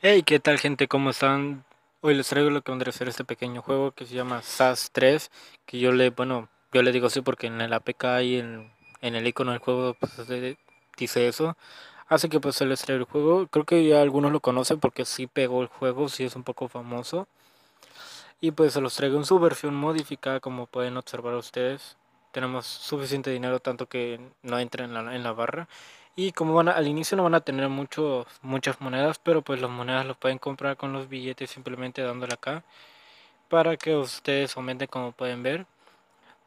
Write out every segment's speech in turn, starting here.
Hey, ¿qué tal gente? ¿Cómo están? Hoy les traigo lo que vendré a hacer este pequeño juego que se llama SAS 3, que yo le, bueno, yo le digo así porque en el APK y en, el icono del juego pues, dice eso. Así que pues se les traigo el juego, creo que ya algunos lo conocen porque sí pegó el juego, sí es un poco famoso. Y pues se los traigo en su versión modificada como pueden observar ustedes tenemos suficiente dinero tanto que no entra en la, en la barra. Y como van al inicio no van a tener muchos, muchas monedas, pero pues las monedas los pueden comprar con los billetes simplemente dándole acá. Para que ustedes aumenten como pueden ver.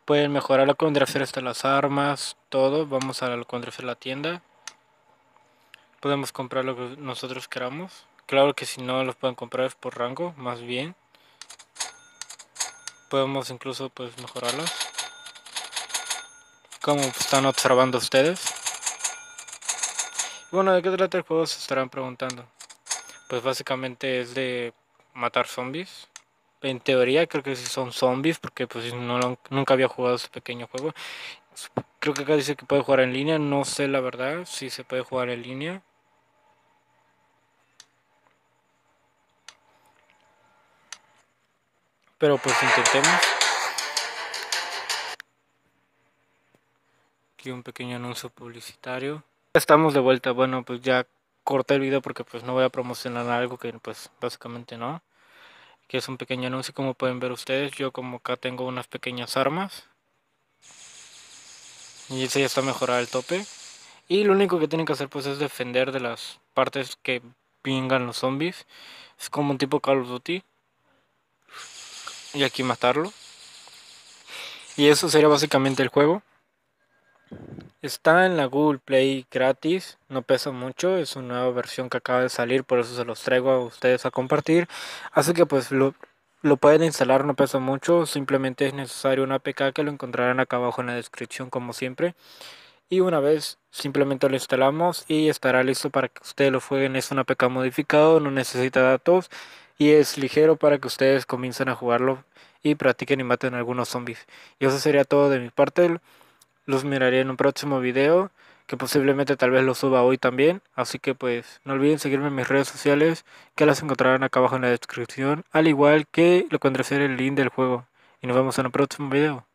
Pueden mejorar la ser hasta las armas, todo. Vamos a la ser la tienda. Podemos comprar lo que nosotros queramos. Claro que si no los pueden comprar es por rango, más bien. Podemos incluso pues mejorarlos como están observando ustedes. Bueno, ¿de qué trata el juego? Se estarán preguntando. Pues básicamente es de matar zombies. En teoría creo que sí son zombies porque pues no nunca había jugado este pequeño juego. Creo que acá dice que puede jugar en línea, no sé la verdad si se puede jugar en línea. Pero pues intentemos. aquí un pequeño anuncio publicitario. Estamos de vuelta, bueno, pues ya corté el video porque pues no voy a promocionar algo que pues básicamente no. Aquí es un pequeño anuncio como pueden ver ustedes, yo como acá tengo unas pequeñas armas. Y ese ya está mejorado el tope. Y lo único que tienen que hacer pues es defender de las partes que pingan los zombies. Es como un tipo Call of Duty. Y aquí matarlo. Y eso sería básicamente el juego. Está en la Google Play gratis, no pesa mucho, es una nueva versión que acaba de salir, por eso se los traigo a ustedes a compartir. Así que pues lo, lo pueden instalar, no pesa mucho, simplemente es necesario una APK que lo encontrarán acá abajo en la descripción como siempre. Y una vez simplemente lo instalamos y estará listo para que ustedes lo jueguen. Es una APK modificado, no necesita datos y es ligero para que ustedes comiencen a jugarlo y practiquen y maten a algunos zombies. Y eso sería todo de mi parte los miraré en un próximo video que posiblemente tal vez lo suba hoy también. Así que pues no olviden seguirme en mis redes sociales que las encontrarán acá abajo en la descripción, al igual que lo encontraré el link del juego. Y nos vemos en un próximo video.